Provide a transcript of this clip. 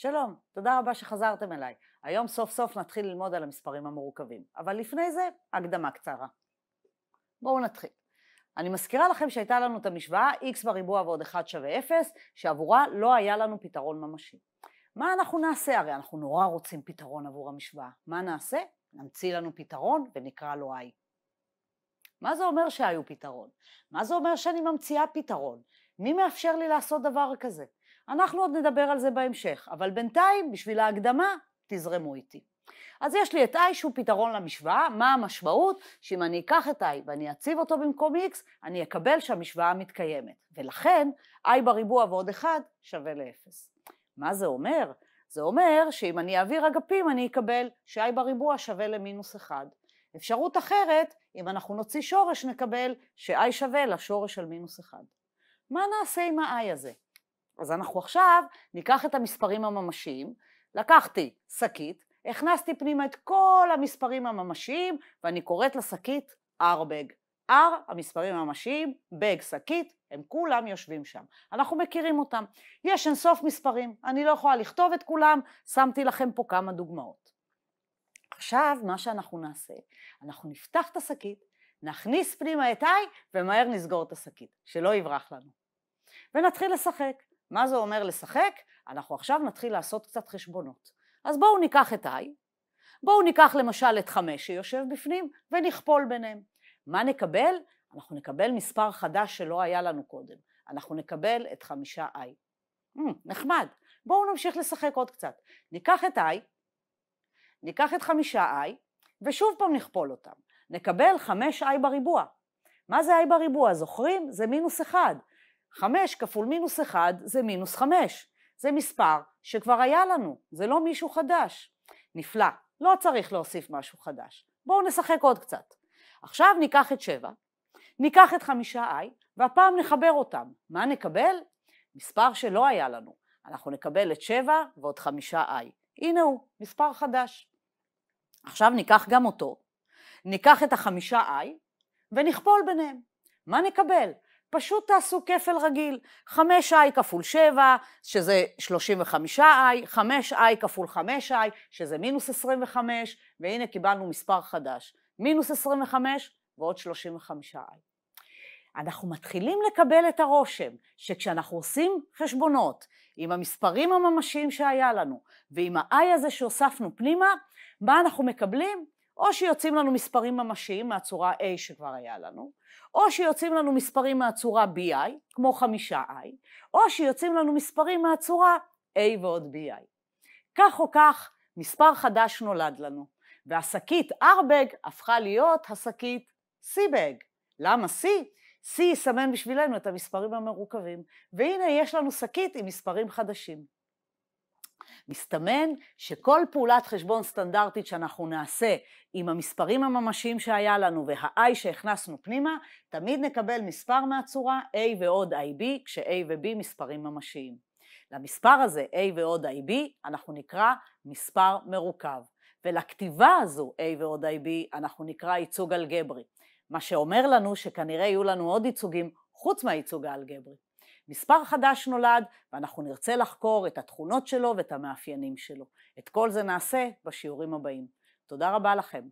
שלום, תודה רבה שחזרתם אליי. היום סוף סוף נתחיל ללמוד על המספרים המורכבים, אבל לפני זה, הקדמה קצרה. בואו נתחיל. אני מזכירה לכם שהייתה לנו את המשוואה x בריבוע ועוד 1 שווה 0, שעבורה לא היה לנו פתרון ממשי. מה אנחנו נעשה? הרי אנחנו נורא רוצים פתרון עבור המשוואה. מה נעשה? נמציא לנו פתרון ונקרא לו i. מה זה אומר שהיו פתרון? מה זה אומר שאני ממציאה פתרון? מי מאפשר לי לעשות דבר כזה? אנחנו עוד נדבר על זה בהמשך, אבל בינתיים, בשביל ההקדמה, תזרמו איתי. אז יש לי את i שהוא פתרון למשוואה, מה המשמעות? שאם אני אקח את i ואני אציב אותו במקום x, אני אקבל שהמשוואה מתקיימת. ולכן, i בריבוע ועוד 1 שווה ל-0. מה זה אומר? זה אומר שאם אני אעביר אגפים, אני אקבל ש-i בריבוע שווה למינוס 1. אפשרות אחרת, אם אנחנו נוציא שורש, נקבל ש-i שווה לשורש של מינוס 1. מה נעשה עם ה-i הזה? אז אנחנו עכשיו ניקח את המספרים הממשיים, לקחתי שקית, הכנסתי פנימה את כל המספרים הממשיים, ואני קוראת לשקית r ארבג. R, המספרים הממשיים, בג, שקית, הם כולם יושבים שם. אנחנו מכירים אותם. יש אינסוף מספרים, אני לא יכולה לכתוב את כולם, שמתי לכם פה כמה דוגמאות. עכשיו, מה שאנחנו נעשה, אנחנו נפתח את השקית, נכניס פנימה את I, ומהר נסגור את השקית, שלא יברח לנו. ונתחיל לשחק. מה זה אומר לשחק? אנחנו עכשיו נתחיל לעשות קצת חשבונות. אז בואו ניקח את I, בואו ניקח למשל את 5 שיושב בפנים ונכפול ביניהם. מה נקבל? אנחנו נקבל מספר חדש שלא היה לנו קודם. אנחנו נקבל את 5i. Mm, נחמד. בואו נמשיך לשחק עוד קצת. ניקח את i, ניקח את 5i, ושוב פעם נכפול אותם. נקבל 5i בריבוע. מה זה i בריבוע? זוכרים? זה מינוס 1. חמש כפול מינוס אחד זה מינוס חמש. זה מספר שכבר היה לנו, זה לא מישהו חדש. נפלא, לא צריך להוסיף משהו חדש. בואו נשחק עוד קצת. עכשיו ניקח את שבע, ניקח את חמישה i והפעם נחבר אותם. מה נקבל? מספר שלא היה לנו. אנחנו נקבל את שבע ועוד חמישה i הנה הוא, מספר חדש. עכשיו ניקח גם אותו, ניקח את החמישה i ונכפול ביניהם. מה נקבל? פשוט תעשו כפל רגיל, 5i כפול 7, שזה 35i, 5i כפול 5i, שזה מינוס 25, והנה קיבלנו מספר חדש, מינוס 25 ועוד 35i. אנחנו מתחילים לקבל את הרושם שכשאנחנו עושים חשבונות עם המספרים הממשיים שהיה לנו ועם ה-i הזה שהוספנו פנימה, מה אנחנו מקבלים? או שיוצאים לנו מספרים ממשיים מהצורה A שכבר היה לנו, או שיוצאים לנו מספרים מהצורה BI, כמו חמישה I, או שיוצאים לנו מספרים מהצורה A ועוד BI. כך או כך, מספר חדש נולד לנו, והשקית R-Bag הפכה להיות השקית C-Bag. למה C? C יסמן בשבילנו את המספרים המרוכבים, והנה יש לנו שקית עם מספרים חדשים. מסתמן שכל פעולת חשבון סטנדרטית שאנחנו נעשה עם המספרים הממשיים שהיה לנו וה-i שהכנסנו פנימה, תמיד נקבל מספר מהצורה a ועוד ib, כש-a ו-b מספרים ממשיים. למספר הזה a ועוד ib אנחנו נקרא מספר מרוכב, ולכתיבה הזו a ועוד ib אנחנו נקרא ייצוג אלגברי, מה שאומר לנו שכנראה יהיו לנו עוד ייצוגים חוץ מהייצוג האלגברי. מספר חדש נולד ואנחנו נרצה לחקור את התכונות שלו ואת המאפיינים שלו. את כל זה נעשה בשיעורים הבאים. תודה רבה לכם.